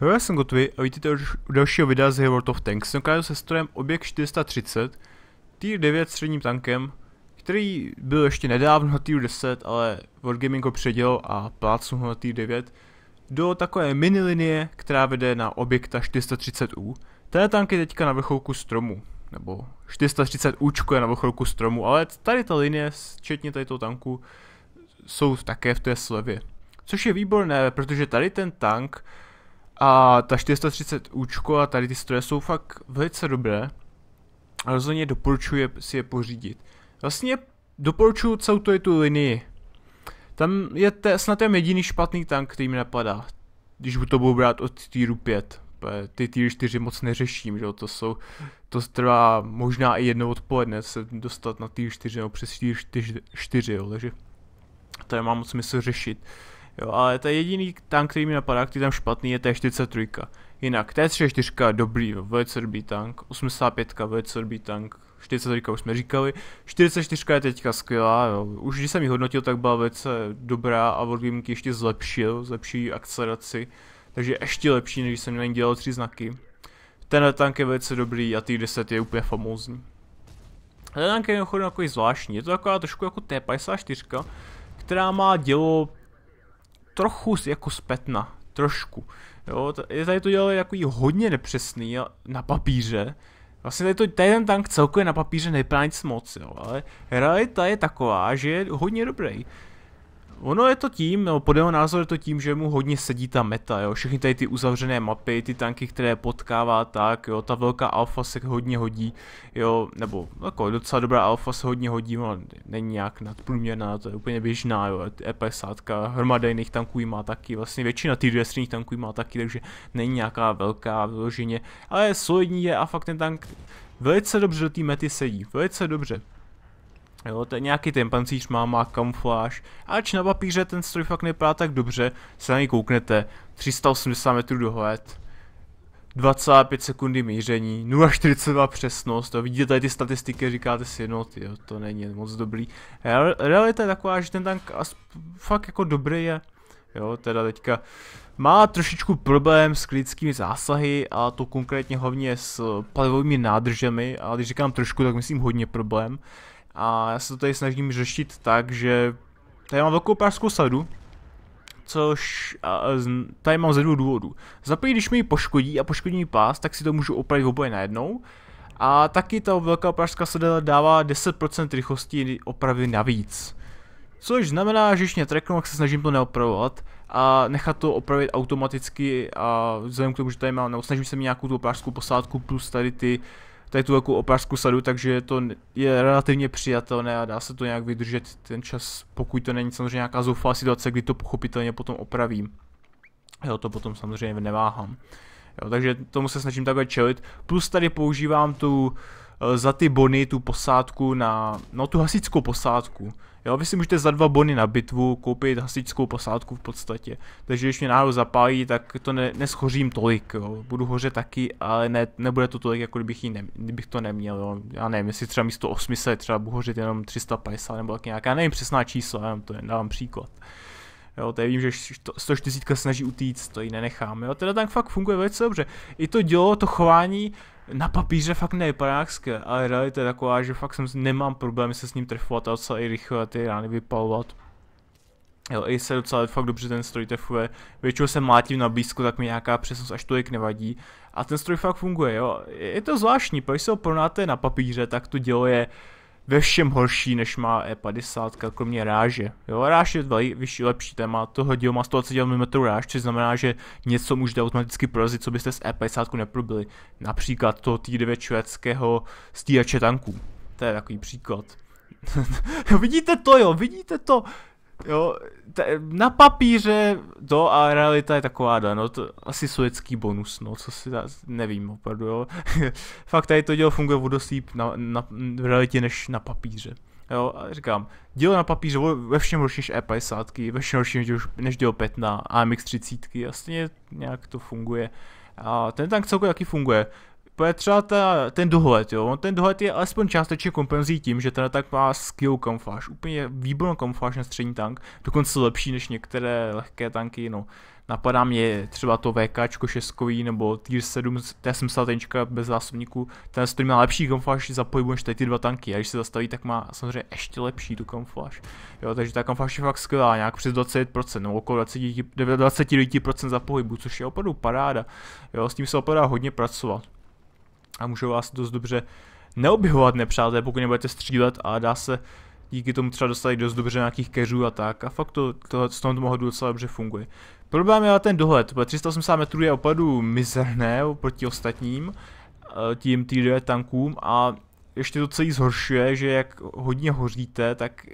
Hello, jsem Gotovi a vítíte už u dalšího videa z World of Tanks. Jsem se strojem Objekt 430, Tier 9 středním tankem, který byl ještě nedávno na Tier 10, ale Wargaming ho předěl a plácnu ho na Tier 9 do takové mini linie, která vede na Objekta 430U. Ten tank je teďka na vrcholku stromu, nebo 430Učko je na vrcholku stromu, ale tady ta linie, včetně tady toho tanku, jsou také v té slevě. Což je výborné, protože tady ten tank a ta 430 účko a tady ty stroje jsou fakt velice dobré. A rozhodně doporučuji si je pořídit. Vlastně doporučuji celou tu, tu linii. Tam je te, snad ten jediný špatný tank, který mi napadá. Když to budu brát od týru 5. Ty týry 4 moc neřeším, že jo? to jsou, to trvá možná i jedno odpoledne se dostat na týr 4 nebo přes týr 4, 4 jo? takže to nemá moc smysl řešit. Uh, Jo, ale to je jediný tank, který mi napadá, který tam špatný, je T43. Jinak T34 dobrý, jo, velice dobrý tank, 85 velice dobrý tank, 43 už jsme říkali, 44 je teďka skvělá, jo. už když jsem ji hodnotil, tak byla velice dobrá a Wargaming ještě zlepšil, zlepší akceleraci, takže ještě lepší, než jsem na ní dělal tři znaky. Tenhle tank je velice dobrý a T10 je úplně famózní. Tenhle tank je mimochodem takový zvláštní, je to taková trošku jako T54, která má dělo trochu jako spetna, trošku. Jo, tady to dělali jako hodně nepřesný na papíře. Vlastně tady, to, tady ten tank celkově na papíře nevypadá nic moc, jo, ale realita je taková, že je hodně dobrý. Ono je to tím, no, podle jeho názoru je to tím, že mu hodně sedí ta meta, jo. Všechny tady ty uzavřené mapy, ty tanky, které potkává tak, jo. Ta velká alfa se hodně hodí, jo. Nebo jako docela dobrá alfa se hodně hodí, ale není nějak nadprůměrná, to je úplně běžná, jo. E50, hromada jiných tanků má taky, vlastně většina těch dvěstřinných tanků má taky, takže není nějaká velká vyloženě. Ale solidní je a fakt ten tank velice dobře do té mety sedí, velice dobře. Jo, ten nějaký ten pancíř má, má kamufláž. Ač na papíře ten stroj fakt nepadá tak dobře, se na něj kouknete. 380 metrů dohled. 25 sekundy míření, 0,42 přesnost a vidíte tady ty statistiky, říkáte si, no tyjo, to není moc dobrý. Realita je taková, že ten tank fakt jako dobrý je. Jo, teda teďka má trošičku problém s klinickými zásahy a to konkrétně hlavně s palivovými nádržemi a když říkám trošku, tak myslím hodně problém. A já se to tady snažím řešit tak, že tady mám velkou pářskou sadu, což a, tady mám ze dvou důvodů. Za když mi ji poškodí a poškodí mi pás, tak si to můžu opravit oboje najednou. A taky ta velká pražská sada dává 10% rychlosti opravy navíc. Což znamená, že ještě mě treknou, tak se snažím to neopravovat a nechat to opravit automaticky a vzhledem k tomu, že tady mám, nebo snažím se mi nějakou tu oprážskou posádku plus tady ty uh, tady tu velkou opářskou sadu, takže to je relativně přijatelné a dá se to nějak vydržet ten čas, pokud to není samozřejmě nějaká zoufalá situace, kdy to pochopitelně potom opravím. Jo, to potom samozřejmě neváhám. Jo, takže tomu se snažím takhle čelit. Plus tady používám tu Eh, za ty bony tu posádku na, no tu hasičskou posádku. Jo, vy si můžete za dva bony na bitvu koupit hasičskou posádku v podstatě. Takže když mě náhodou zapálí, tak to ne, neschořím tolik, jo. Budu hořet taky, ale ne, nebude to tolik, jako kdybych, ne, kdybych to neměl, jo. Já nevím, jestli třeba místo 800 třeba budu hořet jenom 350 nebo tak nějaká, Já nevím přesná čísla, já to jen dávám příklad. Jo, tady vím, že 140 snaží utíct, to ji nenechám. Jo, teda tank fakt funguje velice dobře. I to dělo, to chování, na papíře fakt nevypadá jak ale realita je taková, že fakt jsem, nemám problémy se s ním trefovat a docela i rychle ty rány vypalovat. Jo, i se docela fakt dobře ten stroj trefuje. Většinou se mlátím na blízku, tak mi nějaká přesnost až tolik nevadí. A ten stroj fakt funguje, jo. Je to zvláštní, protože se ho pronáte na papíře, tak to dělo je uh, ve všem horší, než má E50, kromě ráže. Jo, ráž je velmi vyšší, lepší téma, to hodil má 120 mm ráž, což znamená, že něco můžete automaticky prorazit, co byste s E50 neprobili. Například toho T9 švédského stíhače tanků. To je takový příklad. vidíte to jo, vidíte to. Jo, t- na papíře to a realita je taková, no, no to asi sovětský bonus, no, co si dá, nevím opravdu, jo. Fakt tady to dílo funguje vodosíp na, na, v realitě než na papíře. Jo, a říkám, dílo na papíře ve všem horší než E50, ve všem horší než dílo 5 na AMX 30, jasně nějak to funguje. A ten tank celkově taky funguje je třeba ta, ten dohled, jo. Ten dohled je alespoň částečně kompenzí tím, že ten tak má skill kamufláž. Úplně výbornou kamufláž na střední tank, dokonce lepší než některé lehké tanky, no. Napadá mě třeba to VK 6 nebo Tier 7, T71 bez zásobníků, ten stojí má lepší kamufláž za pohybu než tady ty dva tanky. A když se zastaví, tak má samozřejmě ještě lepší tu kamufláž. Jo, takže ta kamufláž je fakt skvělá, nějak přes 20%, nebo okolo 20, 29% za pohybu, což je opravdu paráda. Jo, s tím se opravdu hodně pracovat a můžou vás dost dobře neobjevovat nepřátelé, pokud nebudete střílet a dá se díky tomu třeba dostat dost dobře nějakých keřů a tak a fakt to, to z tohoto mohodu docela dobře funguje. Problém je ale ten dohled, 380 metrů je opravdu mizerné oproti ostatním eh, tím TD tankům a ještě to celý zhoršuje, že jak hodně hoříte, tak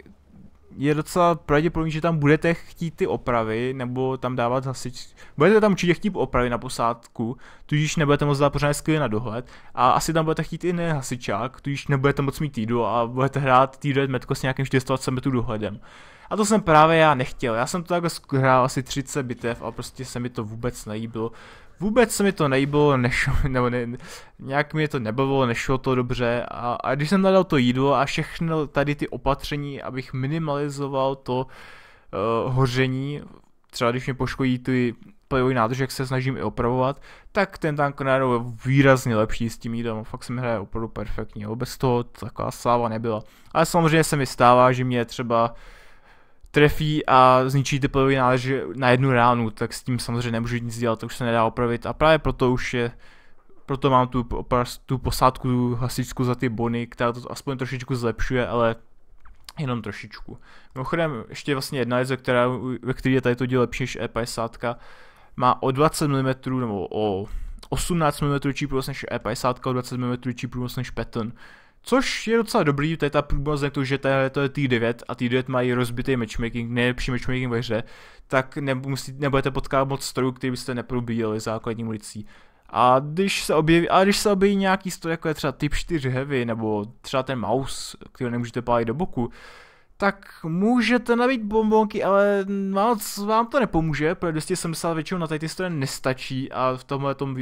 je docela pravděpodobný, že tam budete chtít ty opravy, nebo tam dávat hasič. Budete tam určitě chtít opravy na posádku, tudíž nebudete moc dát pořádně skvěle na dohled. A asi tam budete chtít i ne hasičák, tudíž nebudete moc mít týdu a budete hrát týdu metko s nějakým 420 metrů dohledem. A to jsem právě já nechtěl. Já jsem to takhle hrál asi 30 bitev a prostě se mi to vůbec nejíbilo. Vůbec se mi to nejíbilo, nešlo, nebo ne, nějak mi to nebavilo, nešlo to dobře a, a když jsem nadal to jídlo a všechno tady ty opatření, abych minimalizoval to uh, hoření, třeba když mě poškodí ty plivový nádrž, jak se snažím i opravovat, tak ten tank je výrazně lepší s tím jídlem, fakt se mi hraje opravdu perfektně, bez toho taková sláva nebyla. Ale samozřejmě se mi stává, že mě třeba trefí a zničí ty plivové na jednu ránu, tak s tím samozřejmě nemůžu nic dělat, to už se nedá opravit a právě proto už je proto mám tu, tu posádku hasičku za ty bony, která to aspoň trošičku zlepšuje, ale jenom trošičku. Mimochodem, ještě vlastně jedna věc, která, ve které je tady to díl lepší než E50, má o 20 mm nebo o 18 mm větší vlastně než E50, o 20 mm větší vlastně než Patton. Což je docela dobrý, to je ta průbazek, že to je, to je T9 a T9 mají rozbitý matchmaking, nejlepší matchmaking ve hře, tak nemusí, nebudete potkávat moc strojů, který byste neprobíjeli základní ulicí. A když se objeví, a když se objeví nějaký stroj, jako je třeba Typ 4 Heavy, nebo třeba ten mouse, který nemůžete pálit do boku, tak můžete nabít bombonky, ale moc vám to nepomůže, protože 270 většinou na tady ty stroje nestačí a v tomhle tom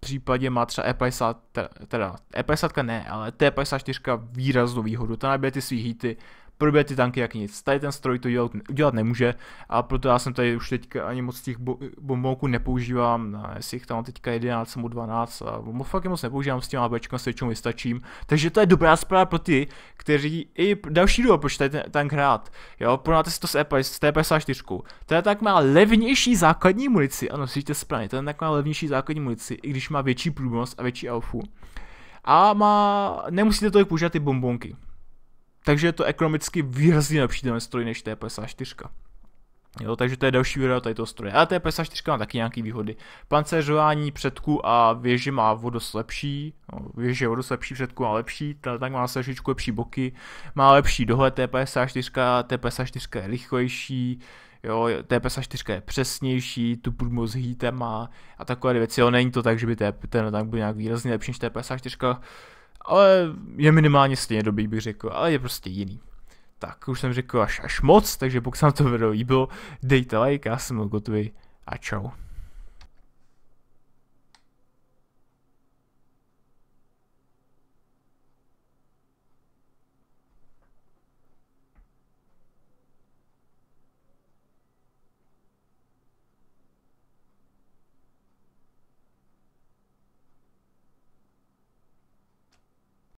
případě má třeba E50, teda, teda E50 ne, ale T54 výraznou výhodu, ta nabije ty svý hity probije ty tanky jak nic. Tady ten stroj to dělat, udělat nemůže a proto já jsem tady už teďka ani moc těch bombouků nepoužívám, ne, jestli jich tam teďka 11 nebo 12 a fakt moc nepoužívám s tím ABčkem, se většinou vystačím. Takže to je dobrá zpráva pro ty, kteří i další důvod, proč tady ten tank hrát. Jo, porovnáte si to s, EP, s T54. Ten tak má levnější základní munici, ano, slyšíte správně, ten tak má levnější základní munici, i když má větší průbnost a větší alfu. A má, nemusíte tolik používat ty bombonky. Takže je to ekonomicky výrazně lepší ten stroj než t 4. Jo, takže to je další výhoda tady toho stroje. Ale t 4 má taky nějaký výhody. Pancéřování předku a věže má vodost lepší. No, věže je vodost lepší, předku má lepší. Tenhle tak má se trošičku lepší boky. Má lepší dohled T54, t 4 je rychlejší. Jo, t 4 je přesnější, tu průmo s hýtem má a takové věci. Jo, není to tak, že by ten tak byl nějak výrazně lepší než t 4 ale je minimálně stejně dobrý, bych řekl, ale je prostě jiný. Tak, už jsem řekl až, až moc, takže pokud se vám to video líbilo, dejte like, já jsem gotový a čau.